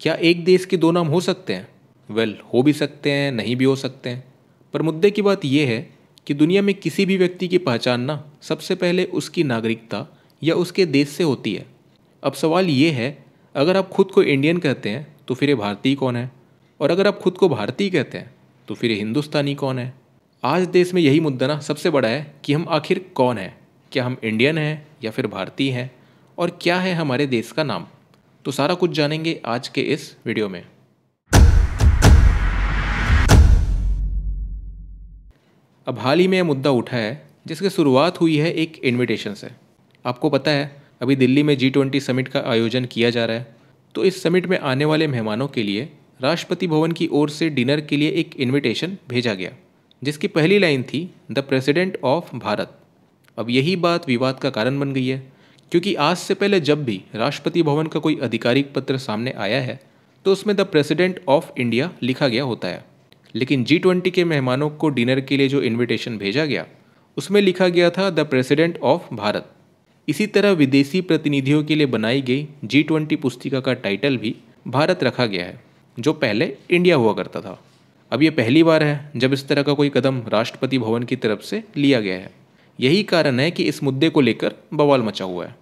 क्या एक देश के दो नाम हो सकते हैं वेल well, हो भी सकते हैं नहीं भी हो सकते हैं पर मुद्दे की बात यह है कि दुनिया में किसी भी व्यक्ति की पहचानना सबसे पहले उसकी नागरिकता या उसके देश से होती है अब सवाल ये है अगर आप खुद को इंडियन कहते हैं तो फिर ये भारतीय कौन है और अगर आप खुद को भारतीय कहते हैं तो फिर ये हिंदुस्तानी कौन है आज देश में यही मुद्दा ना सबसे बड़ा है कि हम आखिर कौन हैं क्या हम इंडियन हैं या फिर भारतीय हैं और क्या है हमारे देश का नाम तो सारा कुछ जानेंगे आज के इस वीडियो में अब हाल ही में यह मुद्दा उठा है जिसकी शुरुआत हुई है एक इनविटेशन से आपको पता है अभी दिल्ली में जी ट्वेंटी समिट का आयोजन किया जा रहा है तो इस समिट में आने वाले मेहमानों के लिए राष्ट्रपति भवन की ओर से डिनर के लिए एक इनविटेशन भेजा गया जिसकी पहली लाइन थी द प्रेसिडेंट ऑफ भारत अब यही बात विवाद का कारण बन गई है क्योंकि आज से पहले जब भी राष्ट्रपति भवन का कोई आधिकारिक पत्र सामने आया है तो उसमें द प्रेसिडेंट ऑफ इंडिया लिखा गया होता है लेकिन जी ट्वेंटी के मेहमानों को डिनर के लिए जो इनविटेशन भेजा गया उसमें लिखा गया था द प्रेसिडेंट ऑफ भारत इसी तरह विदेशी प्रतिनिधियों के लिए बनाई गई जी ट्वेंटी पुस्तिका का टाइटल भी भारत रखा गया है जो पहले इंडिया हुआ करता था अब यह पहली बार है जब इस तरह का कोई कदम राष्ट्रपति भवन की तरफ से लिया गया है यही कारण है कि इस मुद्दे को लेकर बवाल मचा हुआ है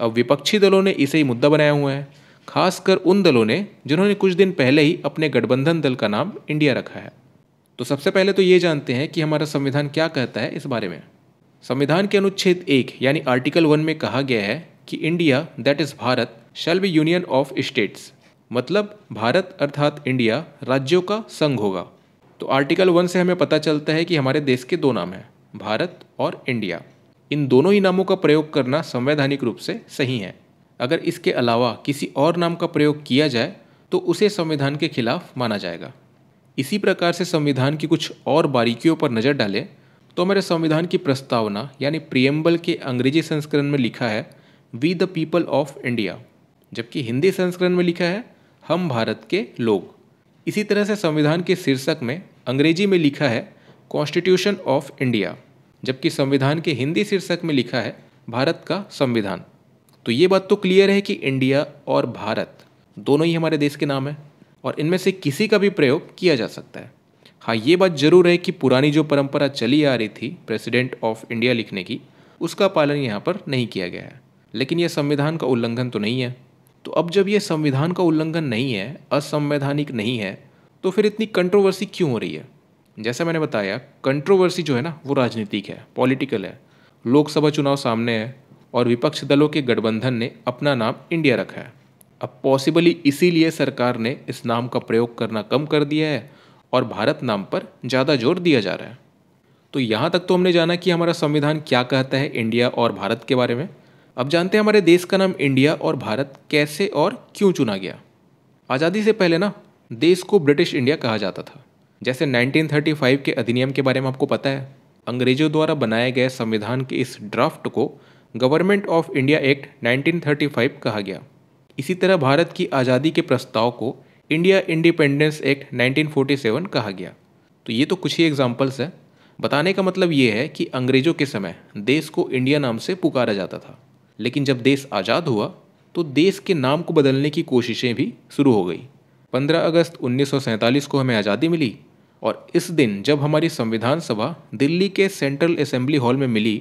अब विपक्षी दलों ने इसे ही मुद्दा बनाया हुआ है खासकर उन दलों ने जिन्होंने कुछ दिन पहले ही अपने गठबंधन दल का नाम इंडिया रखा है तो सबसे पहले तो ये जानते हैं कि हमारा संविधान क्या कहता है इस बारे में संविधान के अनुच्छेद एक यानी आर्टिकल वन में कहा गया है कि India that is Bharat shall be union of states मतलब भारत अर्थात इंडिया राज्यों का संघ होगा तो आर्टिकल वन से हमें पता चलता है कि हमारे देश के दो नाम हैं भारत और इंडिया इन दोनों ही नामों का प्रयोग करना संवैधानिक रूप से सही है अगर इसके अलावा किसी और नाम का प्रयोग किया जाए तो उसे संविधान के खिलाफ माना जाएगा इसी प्रकार से संविधान की कुछ और बारीकियों पर नज़र डालें तो हमारे संविधान की प्रस्तावना यानी प्रियम्बल के अंग्रेजी संस्करण में लिखा है we the people of India जबकि हिंदी संस्करण में लिखा है हम भारत के लोग इसी तरह से संविधान के शीर्षक में अंग्रेजी में लिखा है कॉन्स्टिट्यूशन ऑफ इंडिया जबकि संविधान के हिंदी शीर्षक में लिखा है भारत का संविधान तो ये बात तो क्लियर है कि इंडिया और भारत दोनों ही हमारे देश के नाम है और इनमें से किसी का भी प्रयोग किया जा सकता है हाँ ये बात जरूर है कि पुरानी जो परंपरा चली आ रही थी प्रेसिडेंट ऑफ इंडिया लिखने की उसका पालन यहाँ पर नहीं किया गया है लेकिन यह संविधान का उल्लंघन तो नहीं है तो अब जब यह संविधान का उल्लंघन नहीं है असंवैधानिक नहीं है तो फिर इतनी कंट्रोवर्सी क्यों हो रही है जैसा मैंने बताया कंट्रोवर्सी जो है ना वो राजनीतिक है पॉलिटिकल है लोकसभा चुनाव सामने है और विपक्ष दलों के गठबंधन ने अपना नाम इंडिया रखा है अब पॉसिबली इसीलिए सरकार ने इस नाम का प्रयोग करना कम कर दिया है और भारत नाम पर ज़्यादा जोर दिया जा रहा है तो यहाँ तक तो हमने जाना कि हमारा संविधान क्या कहता है इंडिया और भारत के बारे में अब जानते हैं हमारे देश का नाम इंडिया और भारत कैसे और क्यों चुना गया आज़ादी से पहले ना देश को ब्रिटिश इंडिया कहा जाता था जैसे 1935 के अधिनियम के बारे में आपको पता है अंग्रेजों द्वारा बनाए गए संविधान के इस ड्राफ्ट को गवर्नमेंट ऑफ इंडिया एक्ट 1935 कहा गया इसी तरह भारत की आज़ादी के प्रस्ताव को इंडिया इंडिपेंडेंस एक्ट 1947 कहा गया तो ये तो कुछ ही एग्जाम्पल्स हैं बताने का मतलब ये है कि अंग्रेज़ों के समय देश को इंडिया नाम से पुकारा जाता था लेकिन जब देश आज़ाद हुआ तो देश के नाम को बदलने की कोशिशें भी शुरू हो गई 15 अगस्त 1947 को हमें आज़ादी मिली और इस दिन जब हमारी संविधान सभा दिल्ली के सेंट्रल असेंबली हॉल में मिली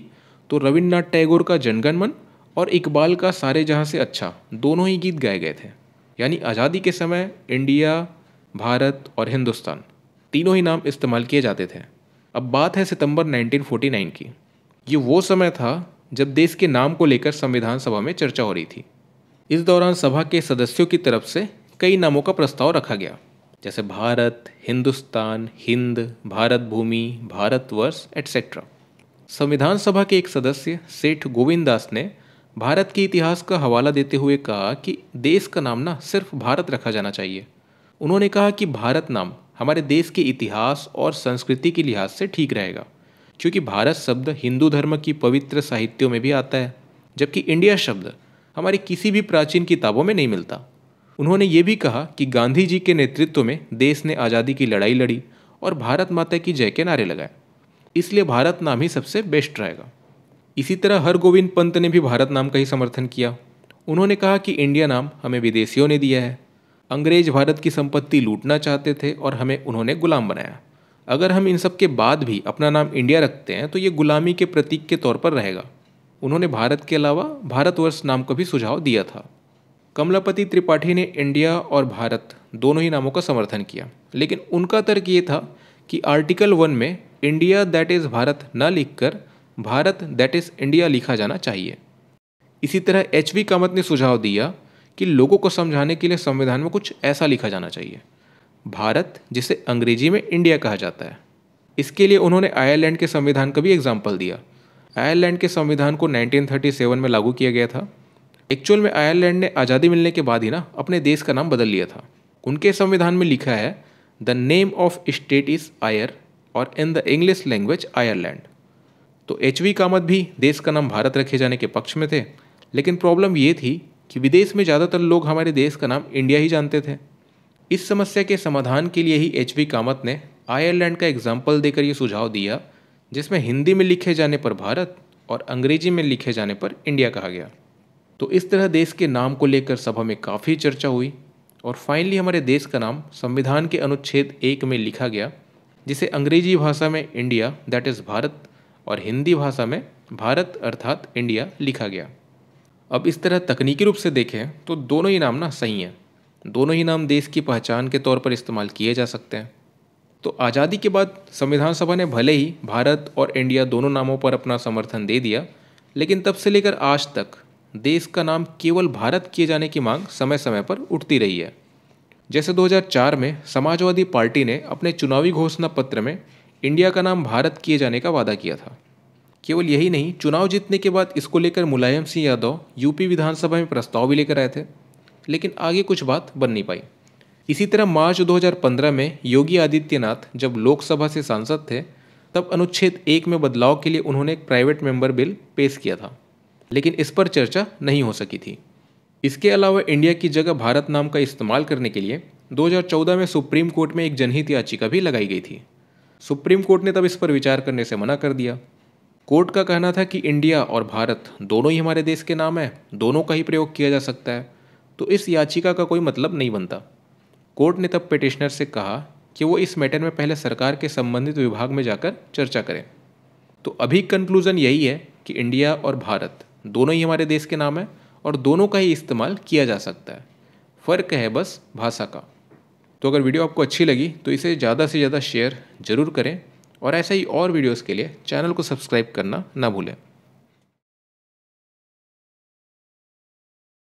तो रविन्द्रनाथ टैगोर का जनगणमन और इकबाल का सारे जहाँ से अच्छा दोनों ही गीत गाए गए थे यानी आज़ादी के समय इंडिया भारत और हिंदुस्तान तीनों ही नाम इस्तेमाल किए जाते थे अब बात है सितंबर 1949 की ये वो समय था जब देश के नाम को लेकर संविधान सभा में चर्चा हो रही थी इस दौरान सभा के सदस्यों की तरफ से कई नामों का प्रस्ताव रखा गया जैसे भारत हिंदुस्तान हिंद भारत भूमि भारतवर्ष एटसेट्रा संविधान सभा के एक सदस्य सेठ गोविंद दास ने भारत के इतिहास का हवाला देते हुए कहा कि देश का नाम ना सिर्फ भारत रखा जाना चाहिए उन्होंने कहा कि भारत नाम हमारे देश के इतिहास और संस्कृति के लिहाज से ठीक रहेगा क्योंकि भारत शब्द हिंदू धर्म की पवित्र साहित्यों में भी आता है जबकि इंडिया शब्द हमारी किसी भी प्राचीन किताबों में नहीं मिलता उन्होंने ये भी कहा कि गांधी जी के नेतृत्व में देश ने आज़ादी की लड़ाई लड़ी और भारत माता की जय के नारे लगाए इसलिए भारत नाम ही सबसे बेस्ट रहेगा इसी तरह हरगोविंद पंत ने भी भारत नाम का ही समर्थन किया उन्होंने कहा कि इंडिया नाम हमें विदेशियों ने दिया है अंग्रेज भारत की संपत्ति लूटना चाहते थे और हमें उन्होंने गुलाम बनाया अगर हम इन सब के बाद भी अपना नाम इंडिया रखते हैं तो ये गुलामी के प्रतीक के तौर पर रहेगा उन्होंने भारत के अलावा भारतवर्ष नाम का भी सुझाव दिया था कमलापति त्रिपाठी ने इंडिया और भारत दोनों ही नामों का समर्थन किया लेकिन उनका तर्क ये था कि आर्टिकल वन में इंडिया दैट इज़ भारत न लिखकर भारत दैट इज़ इंडिया लिखा जाना चाहिए इसी तरह एच वी कामत ने सुझाव दिया कि लोगों को समझाने के लिए संविधान में कुछ ऐसा लिखा जाना चाहिए भारत जिसे अंग्रेजी में इंडिया कहा जाता है इसके लिए उन्होंने आयरलैंड के संविधान का भी एग्जाम्पल दिया आयरलैंड के संविधान को 1937 में लागू किया गया था एक्चुअल में आयरलैंड ने आज़ादी मिलने के बाद ही ना अपने देश का नाम बदल लिया था उनके संविधान में लिखा है the name of state is Eire और in the English language Ireland तो एच वी कामत भी देश का नाम भारत रखे जाने के पक्ष में थे लेकिन प्रॉब्लम ये थी कि विदेश में ज़्यादातर लोग हमारे देश का नाम इंडिया ही जानते थे इस समस्या के समाधान के लिए ही एच वी कामत ने आयरलैंड का एग्जाम्पल देकर ये सुझाव दिया जिसमें हिंदी में लिखे जाने पर भारत और अंग्रेजी में लिखे जाने पर इंडिया कहा गया तो इस तरह देश के नाम को लेकर सभा में काफ़ी चर्चा हुई और फाइनली हमारे देश का नाम संविधान के अनुच्छेद एक में लिखा गया जिसे अंग्रेजी भाषा में इंडिया दैट इज़ भारत और हिंदी भाषा में भारत अर्थात इंडिया लिखा गया अब इस तरह तकनीकी रूप से देखें तो दोनों ही नाम ना सही हैं दोनों ही नाम देश की पहचान के तौर पर इस्तेमाल किए जा सकते हैं तो आज़ादी के बाद संविधान सभा ने भले ही भारत और इंडिया दोनों नामों पर अपना समर्थन दे दिया लेकिन तब से लेकर आज तक देश का नाम केवल भारत किए जाने की मांग समय समय पर उठती रही है जैसे 2004 में समाजवादी पार्टी ने अपने चुनावी घोषणा पत्र में इंडिया का नाम भारत किए जाने का वादा किया था केवल यही नहीं चुनाव जीतने के बाद इसको लेकर मुलायम सिंह यादव यूपी विधानसभा में प्रस्ताव भी लेकर आए थे लेकिन आगे कुछ बात बन नहीं पाई इसी तरह मार्च 2015 में योगी आदित्यनाथ जब लोकसभा से सांसद थे तब अनुच्छेद एक में बदलाव के लिए उन्होंने एक प्राइवेट मेंबर बिल पेश किया था लेकिन इस पर चर्चा नहीं हो सकी थी इसके अलावा इंडिया की जगह भारत नाम का इस्तेमाल करने के लिए 2014 में सुप्रीम कोर्ट में एक जनहित याचिका भी लगाई गई थी सुप्रीम कोर्ट ने तब इस पर विचार करने से मना कर दिया कोर्ट का कहना था कि इंडिया और भारत दोनों ही हमारे देश के नाम है दोनों का ही प्रयोग किया जा सकता है तो इस याचिका का कोई मतलब नहीं बनता कोर्ट ने तब पिटिशनर से कहा कि वो इस मैटर में पहले सरकार के संबंधित विभाग में जाकर चर्चा करें तो अभी कंक्लूज़न यही है कि इंडिया और भारत दोनों ही हमारे देश के नाम है और दोनों का ही इस्तेमाल किया जा सकता है फ़र्क है बस भाषा का तो अगर वीडियो आपको अच्छी लगी तो इसे ज़्यादा से ज़्यादा शेयर ज़रूर करें और ऐसे ही और वीडियोज़ के लिए चैनल को सब्सक्राइब करना ना भूलें